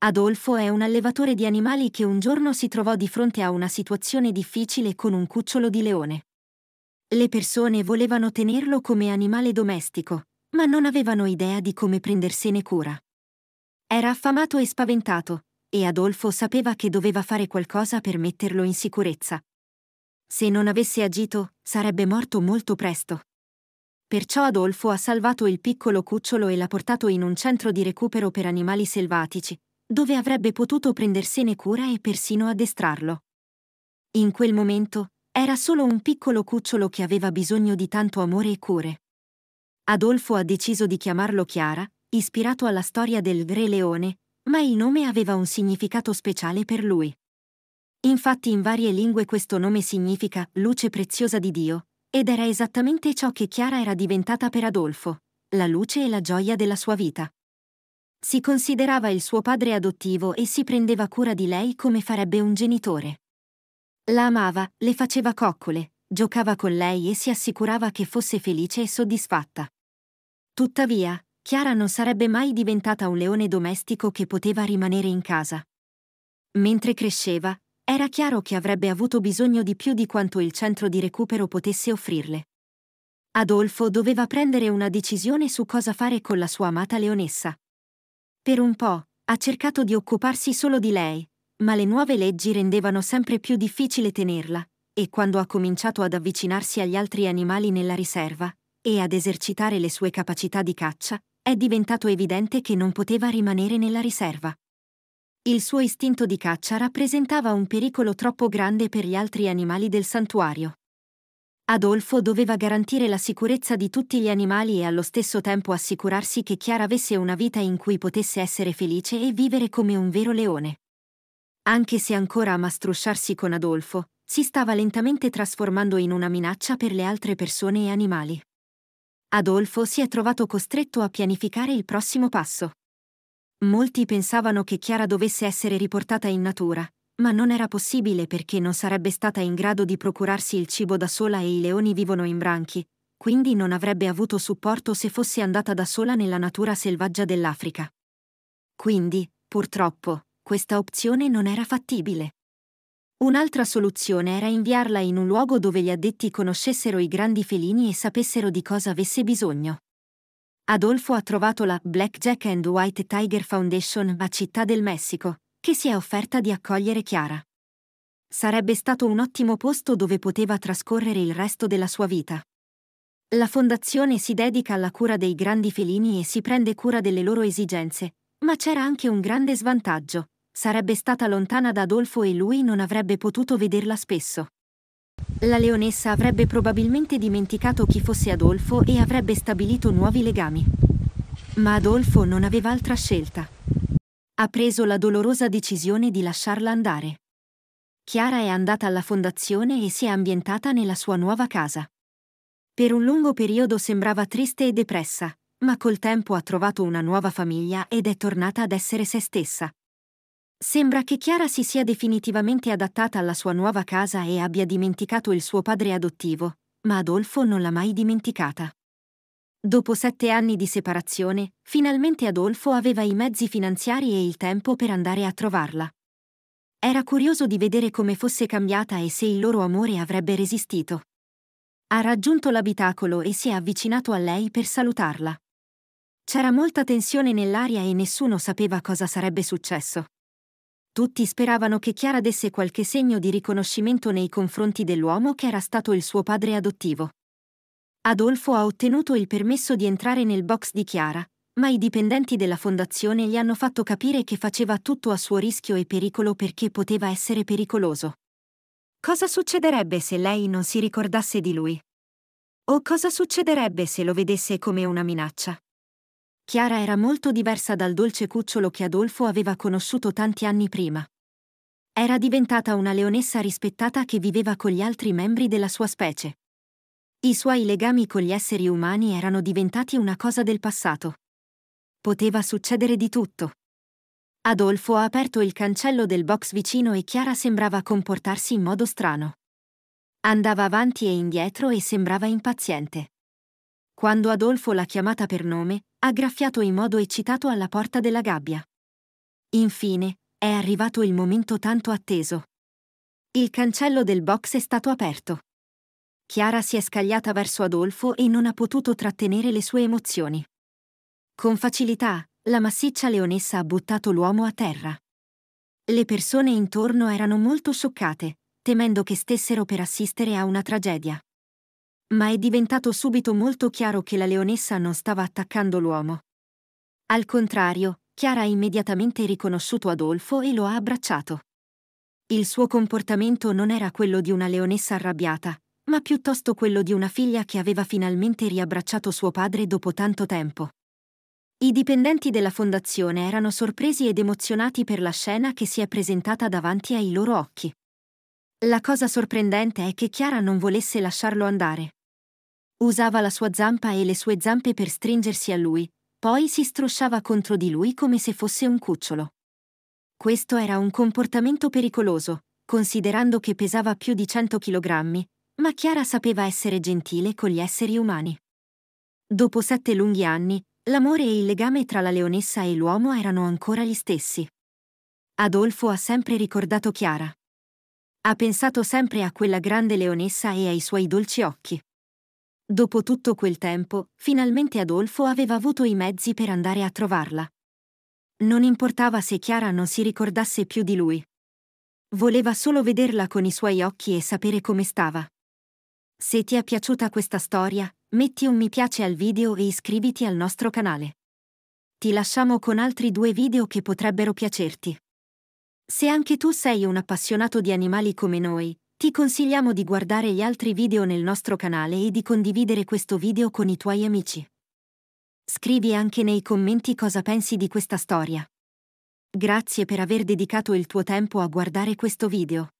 Adolfo è un allevatore di animali che un giorno si trovò di fronte a una situazione difficile con un cucciolo di leone. Le persone volevano tenerlo come animale domestico, ma non avevano idea di come prendersene cura. Era affamato e spaventato, e Adolfo sapeva che doveva fare qualcosa per metterlo in sicurezza. Se non avesse agito, sarebbe morto molto presto. Perciò Adolfo ha salvato il piccolo cucciolo e l'ha portato in un centro di recupero per animali selvatici, dove avrebbe potuto prendersene cura e persino addestrarlo. In quel momento era solo un piccolo cucciolo che aveva bisogno di tanto amore e cure. Adolfo ha deciso di chiamarlo Chiara, ispirato alla storia del Re Leone, ma il nome aveva un significato speciale per lui. Infatti in varie lingue questo nome significa luce preziosa di Dio, ed era esattamente ciò che Chiara era diventata per Adolfo, la luce e la gioia della sua vita. Si considerava il suo padre adottivo e si prendeva cura di lei come farebbe un genitore. La amava, le faceva coccole, giocava con lei e si assicurava che fosse felice e soddisfatta. Tuttavia, Chiara non sarebbe mai diventata un leone domestico che poteva rimanere in casa. Mentre cresceva, era chiaro che avrebbe avuto bisogno di più di quanto il centro di recupero potesse offrirle. Adolfo doveva prendere una decisione su cosa fare con la sua amata leonessa. Per un po', ha cercato di occuparsi solo di lei, ma le nuove leggi rendevano sempre più difficile tenerla, e quando ha cominciato ad avvicinarsi agli altri animali nella riserva, e ad esercitare le sue capacità di caccia, è diventato evidente che non poteva rimanere nella riserva. Il suo istinto di caccia rappresentava un pericolo troppo grande per gli altri animali del santuario. Adolfo doveva garantire la sicurezza di tutti gli animali e allo stesso tempo assicurarsi che Chiara avesse una vita in cui potesse essere felice e vivere come un vero leone. Anche se ancora a mastrusciarsi con Adolfo, si stava lentamente trasformando in una minaccia per le altre persone e animali. Adolfo si è trovato costretto a pianificare il prossimo passo. Molti pensavano che Chiara dovesse essere riportata in natura, ma non era possibile perché non sarebbe stata in grado di procurarsi il cibo da sola e i leoni vivono in branchi, quindi non avrebbe avuto supporto se fosse andata da sola nella natura selvaggia dell'Africa. Quindi, purtroppo, questa opzione non era fattibile. Un'altra soluzione era inviarla in un luogo dove gli addetti conoscessero i grandi felini e sapessero di cosa avesse bisogno. Adolfo ha trovato la Blackjack and White Tiger Foundation a Città del Messico, che si è offerta di accogliere Chiara. Sarebbe stato un ottimo posto dove poteva trascorrere il resto della sua vita. La fondazione si dedica alla cura dei grandi felini e si prende cura delle loro esigenze, ma c'era anche un grande svantaggio. Sarebbe stata lontana da Adolfo e lui non avrebbe potuto vederla spesso. La leonessa avrebbe probabilmente dimenticato chi fosse Adolfo e avrebbe stabilito nuovi legami. Ma Adolfo non aveva altra scelta ha preso la dolorosa decisione di lasciarla andare. Chiara è andata alla fondazione e si è ambientata nella sua nuova casa. Per un lungo periodo sembrava triste e depressa, ma col tempo ha trovato una nuova famiglia ed è tornata ad essere se stessa. Sembra che Chiara si sia definitivamente adattata alla sua nuova casa e abbia dimenticato il suo padre adottivo, ma Adolfo non l'ha mai dimenticata. Dopo sette anni di separazione, finalmente Adolfo aveva i mezzi finanziari e il tempo per andare a trovarla. Era curioso di vedere come fosse cambiata e se il loro amore avrebbe resistito. Ha raggiunto l'abitacolo e si è avvicinato a lei per salutarla. C'era molta tensione nell'aria e nessuno sapeva cosa sarebbe successo. Tutti speravano che Chiara desse qualche segno di riconoscimento nei confronti dell'uomo che era stato il suo padre adottivo. Adolfo ha ottenuto il permesso di entrare nel box di Chiara, ma i dipendenti della fondazione gli hanno fatto capire che faceva tutto a suo rischio e pericolo perché poteva essere pericoloso. Cosa succederebbe se lei non si ricordasse di lui? O cosa succederebbe se lo vedesse come una minaccia? Chiara era molto diversa dal dolce cucciolo che Adolfo aveva conosciuto tanti anni prima. Era diventata una leonessa rispettata che viveva con gli altri membri della sua specie. I suoi legami con gli esseri umani erano diventati una cosa del passato. Poteva succedere di tutto. Adolfo ha aperto il cancello del box vicino e Chiara sembrava comportarsi in modo strano. Andava avanti e indietro e sembrava impaziente. Quando Adolfo l'ha chiamata per nome, ha graffiato in modo eccitato alla porta della gabbia. Infine, è arrivato il momento tanto atteso. Il cancello del box è stato aperto. Chiara si è scagliata verso Adolfo e non ha potuto trattenere le sue emozioni. Con facilità, la massiccia leonessa ha buttato l'uomo a terra. Le persone intorno erano molto scioccate, temendo che stessero per assistere a una tragedia. Ma è diventato subito molto chiaro che la leonessa non stava attaccando l'uomo. Al contrario, Chiara ha immediatamente riconosciuto Adolfo e lo ha abbracciato. Il suo comportamento non era quello di una leonessa arrabbiata, ma piuttosto quello di una figlia che aveva finalmente riabbracciato suo padre dopo tanto tempo. I dipendenti della fondazione erano sorpresi ed emozionati per la scena che si è presentata davanti ai loro occhi. La cosa sorprendente è che Chiara non volesse lasciarlo andare. Usava la sua zampa e le sue zampe per stringersi a lui, poi si strusciava contro di lui come se fosse un cucciolo. Questo era un comportamento pericoloso, considerando che pesava più di 100 kg, ma Chiara sapeva essere gentile con gli esseri umani. Dopo sette lunghi anni, l'amore e il legame tra la leonessa e l'uomo erano ancora gli stessi. Adolfo ha sempre ricordato Chiara. Ha pensato sempre a quella grande leonessa e ai suoi dolci occhi. Dopo tutto quel tempo, finalmente Adolfo aveva avuto i mezzi per andare a trovarla. Non importava se Chiara non si ricordasse più di lui. Voleva solo vederla con i suoi occhi e sapere come stava. Se ti è piaciuta questa storia, metti un mi piace al video e iscriviti al nostro canale. Ti lasciamo con altri due video che potrebbero piacerti. Se anche tu sei un appassionato di animali come noi, ti consigliamo di guardare gli altri video nel nostro canale e di condividere questo video con i tuoi amici. Scrivi anche nei commenti cosa pensi di questa storia. Grazie per aver dedicato il tuo tempo a guardare questo video.